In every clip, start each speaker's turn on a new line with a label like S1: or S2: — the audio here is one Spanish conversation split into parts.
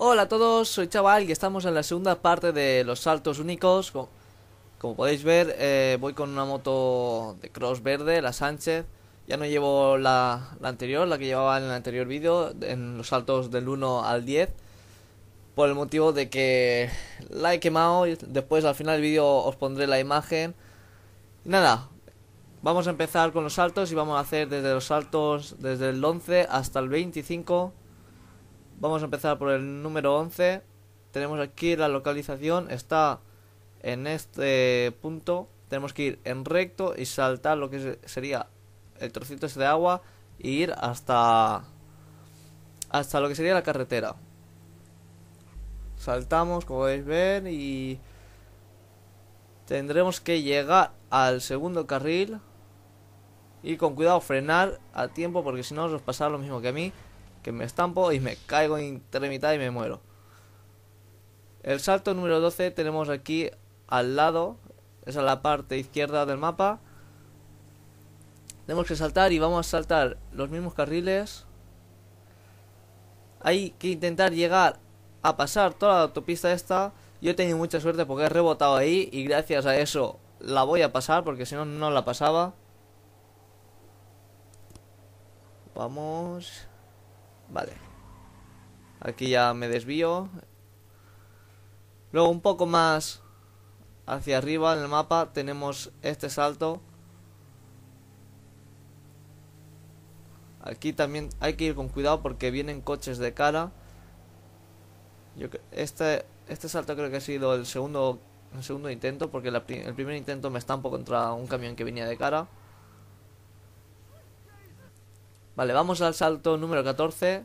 S1: Hola a todos, soy Chaval y estamos en la segunda parte de los saltos únicos. Como, podéis ver, eh, voy con una moto de cross verde, la Sánchez. Ya no llevo la, anterior, la que llevaba en el anterior vídeo, en los saltos del 1 al 10. Por el motivo de que la he quemado. Después al final del vídeo os pondré la imagen. nada, Vamos a empezar con los saltos y vamos a hacer desde los saltos desde el 11 hasta el 25 Vamos a empezar por el número 11. Tenemos aquí la localización, está en este punto. Tenemos que ir en recto y saltar lo que sería el trocito ese de agua y ir hasta hasta lo que sería la carretera. Saltamos, como podéis ver, y tendremos que llegar al segundo carril y con cuidado frenar a tiempo porque si no os pasará lo mismo que a mí que me estampo y me caigo en mitad y me muero. El salto número 12 tenemos aquí al lado, esa es la parte izquierda del mapa. Tenemos que saltar y vamos a saltar los mismos carriles. Hay que intentar llegar a pasar toda la autopista esta. Yo he tenido mucha suerte porque he rebotado ahí y gracias a eso la voy a pasar porque si no, no la pasaba. Vamos. Vale. Aquí ya me desvío. Luego un poco más hacia arriba en el mapa tenemos este salto. Aquí también hay que ir con cuidado porque vienen coches de cara. Yo, este, este salto creo que ha sido el segundo, el segundo intento porque el primer intento me estampo contra un camión que venía de cara. Vale, vamos al salto número 14.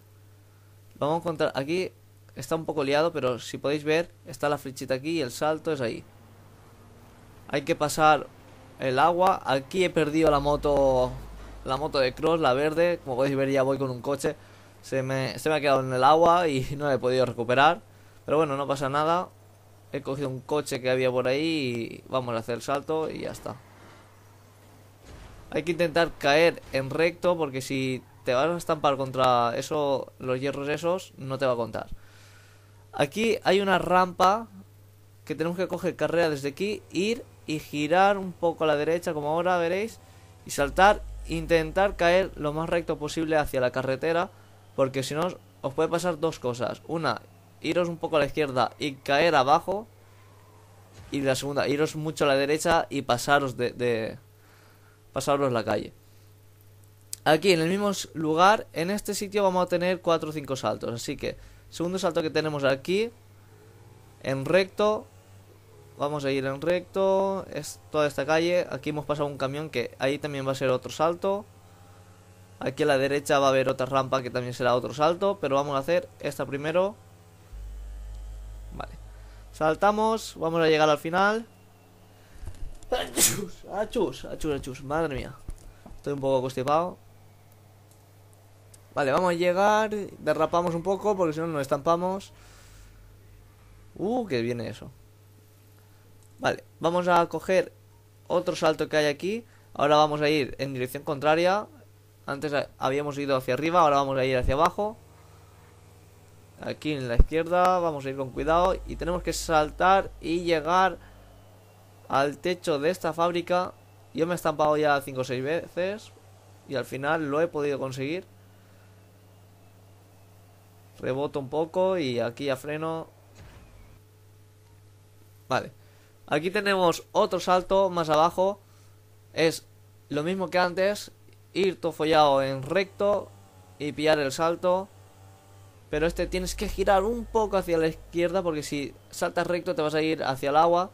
S1: vamos a encontrar aquí. Está un poco liado, pero si podéis ver, está la flechita aquí y el salto es ahí. Hay que pasar el agua. Aquí he perdido la moto la moto de cross, la verde. Como podéis ver, ya voy con un coche. Se me, se me ha quedado en el agua y no he podido recuperar. Pero bueno, no pasa nada. He cogido un coche que había por ahí y vamos a hacer el salto y ya está. Hay que intentar caer en recto porque si te vas a estampar contra eso, los hierros esos, no te va a contar. Aquí hay una rampa que tenemos que coger carrera desde aquí, ir y girar un poco a la derecha como ahora veréis y saltar, intentar caer lo más recto posible hacia la carretera porque si no os puede pasar dos cosas. Una, iros un poco a la izquierda y caer abajo y la segunda, iros mucho a la derecha y pasaros de, de, pasarlos la calle. Aquí, en el mismo lugar, en este sitio vamos a tener 4 o 5 saltos. Así que, segundo salto que tenemos aquí, en recto, vamos a ir en recto, es toda esta calle, aquí hemos pasado un camión que ahí también va a ser otro salto. Aquí a la derecha va a haber otra rampa que también será otro salto, pero vamos a hacer esta primero. Vale. Saltamos, vamos a llegar al final. Achus, achus, achus, achus. Madre mía. Estoy un poco constipado. Vale, vamos a llegar. Derrapamos un poco porque si no nos estampamos. Uh, que viene eso. Vale, vamos a coger otro salto que hay aquí. Ahora vamos a ir en dirección contraria. Antes habíamos ido hacia arriba, ahora vamos a ir hacia abajo. Aquí en la izquierda, vamos a ir con cuidado. Y tenemos que saltar y llegar al techo de esta fábrica. Yo me he estampado ya 5 o 6 veces y al final lo he podido conseguir. Reboto un poco y aquí ya freno. Vale. Aquí tenemos otro salto más abajo. Es lo mismo que antes. Ir todo follado en recto y pillar el salto. Pero este tienes que girar un poco hacia la izquierda porque si saltas recto te vas a ir hacia el agua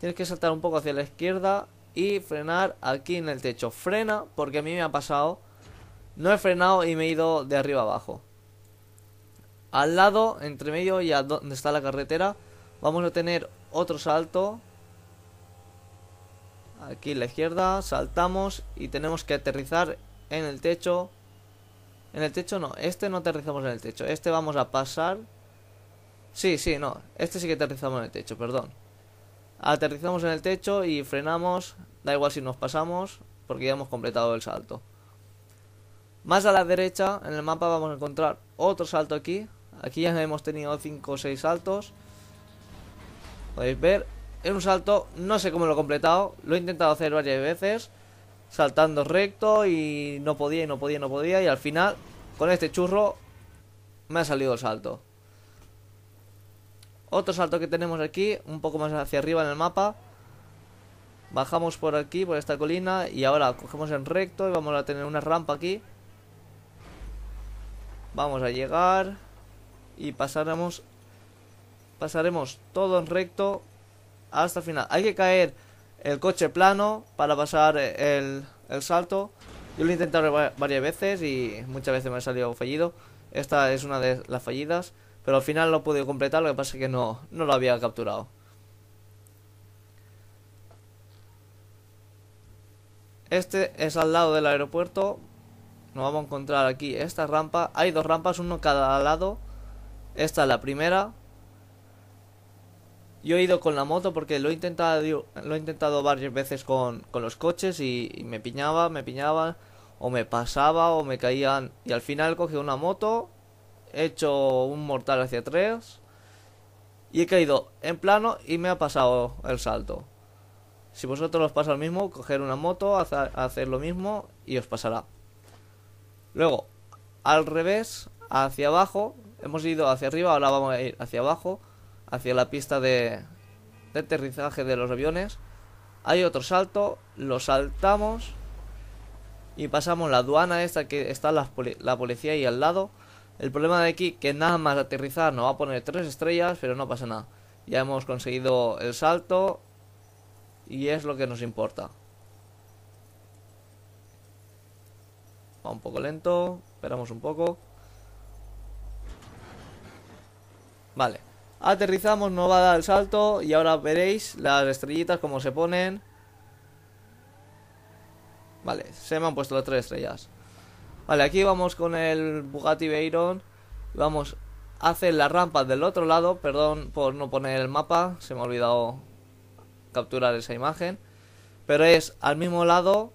S1: Tienes que saltar un poco hacia la izquierda y frenar aquí en el techo. Frena porque a mí me ha pasado. No he frenado y me he ido de arriba abajo. Al lado, entre medio y a donde está la carretera, vamos a tener otro salto. Aquí en la izquierda, saltamos y tenemos que aterrizar en el techo. En el techo no, este no aterrizamos en el techo, este vamos a pasar. Sí, sí, no, este sí que aterrizamos en el techo, perdón aterrizamos en el techo y frenamos, da igual si nos pasamos, porque ya hemos completado el salto. Más a la derecha en el mapa vamos a encontrar otro salto aquí. Aquí ya hemos tenido 5 o 6 saltos. Podéis ver, es un salto, no sé cómo lo he completado, lo he intentado hacer varias veces, saltando recto y no podía y no podía y no podía y al final con este churro me ha salido el salto. Otro salto que tenemos aquí, un poco más hacia arriba en el mapa. Bajamos por aquí, por esta colina. Y ahora cogemos en recto y vamos a tener una rampa aquí. Vamos a llegar. Y pasaremos, pasaremos todo en recto hasta el final. Hay que caer el coche plano para pasar el, el salto. Yo lo he intentado varias veces y muchas veces me ha salido fallido. Esta es una de las fallidas. Pero al final lo he podido completar, lo que pasa es que no, no lo había capturado. Este es al lado del aeropuerto. Nos vamos a encontrar aquí esta rampa. Hay dos rampas, uno cada lado. Esta es la primera. Yo he ido con la moto porque lo he intentado, lo he intentado varias veces con, los coches y, y, me piñaba, me piñaba, o me pasaba, o me caían. Y al final cogí una moto he hecho un mortal hacia tres y he caído en plano y me ha pasado el salto. Si vosotros os pasa lo mismo, coger una moto, hacer lo mismo y os pasará. Luego, al revés, hacia abajo, hemos ido hacia arriba, ahora vamos a ir hacia abajo, hacia la pista de, aterrizaje de los aviones. Hay otro salto, lo saltamos y pasamos la aduana esta que está la, la policía ahí al lado el problema de aquí que nada más aterrizar nos va a poner tres estrellas, pero no pasa nada. Ya hemos conseguido el salto y es lo que nos importa. Va un poco lento, esperamos un poco. Vale, aterrizamos, nos va a dar el salto y ahora veréis las estrellitas como se ponen. Vale, se me han puesto las tres estrellas. Vale, aquí vamos con el Bugatti Veyron. Vamos a hacer la rampa del otro lado. Perdón por no poner el mapa. Se me ha olvidado capturar esa imagen. Pero es al mismo lado.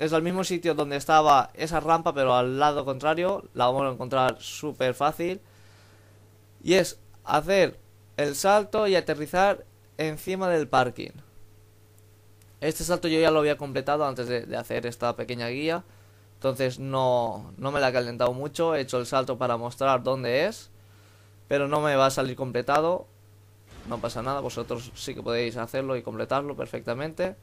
S1: Es al mismo sitio donde estaba esa rampa, pero al lado contrario. La vamos a encontrar súper fácil. Y es hacer el salto y aterrizar encima del parking. Este salto yo ya lo había completado antes de hacer esta pequeña guía. Entonces no, me la he calentado mucho, he hecho el salto para mostrar dónde es, pero no me va a salir completado, no pasa nada, vosotros sí que podéis hacerlo y completarlo perfectamente.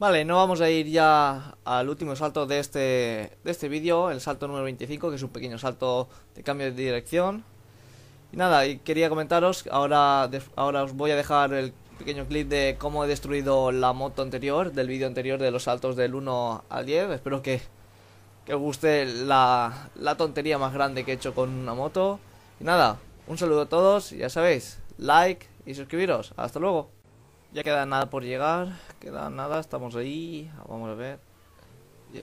S1: Vale, no vamos a ir ya al último salto de este, de este vídeo, el salto número 25, que es un pequeño salto de cambio de dirección. Y nada, quería comentaros, ahora, ahora os voy a dejar el pequeño clip de cómo he destruido la moto anterior, del vídeo anterior de los saltos del 1 al 10. Espero que, que os guste la, tontería más grande que he hecho con una moto. Y nada, un saludo a todos, ya sabéis, like y suscribiros. Hasta luego. Ya queda nada por llegar, queda nada, estamos ahí, vamos a ver.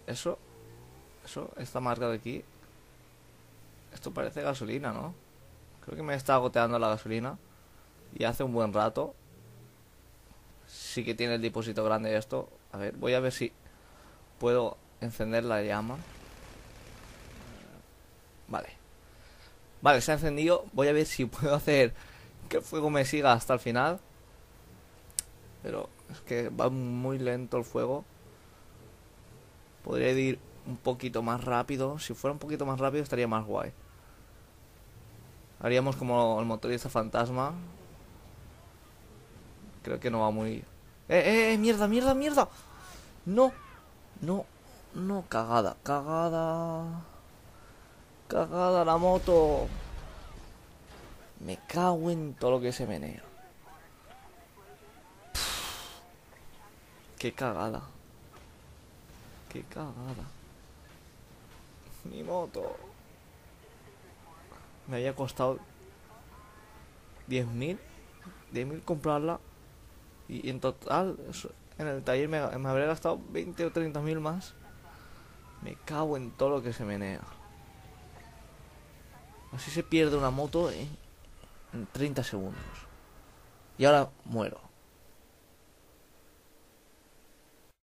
S1: Eso, eso, esta marca de aquí. Esto parece gasolina, ¿no? Creo que me está goteando la gasolina. Y hace un buen rato sí que tiene el depósito grande esto. A ver, voy a ver si puedo encender la llama. Eh, vale. Vale, se ha encendido. Voy a ver si puedo hacer que el fuego me siga hasta el final. Pero es que va muy lento el fuego. Podría ir un poquito más rápido. Si fuera un poquito más rápido estaría más guay. Haríamos como el motorista fantasma. Creo que no va muy... Eh, ¡Eh, eh, mierda, mierda, mierda! No, no, no, cagada, cagada. Cagada la moto. Me cago en todo lo que se menea. qué cagada. Qué cagada. Mi moto. Me había costado 10.000. 10.000 comprarla y en total, en el taller me, me habré gastado 20 o 30 mil más. Me cago en todo lo que se menea. Así se pierde una moto en 30 segundos. Y ahora muero.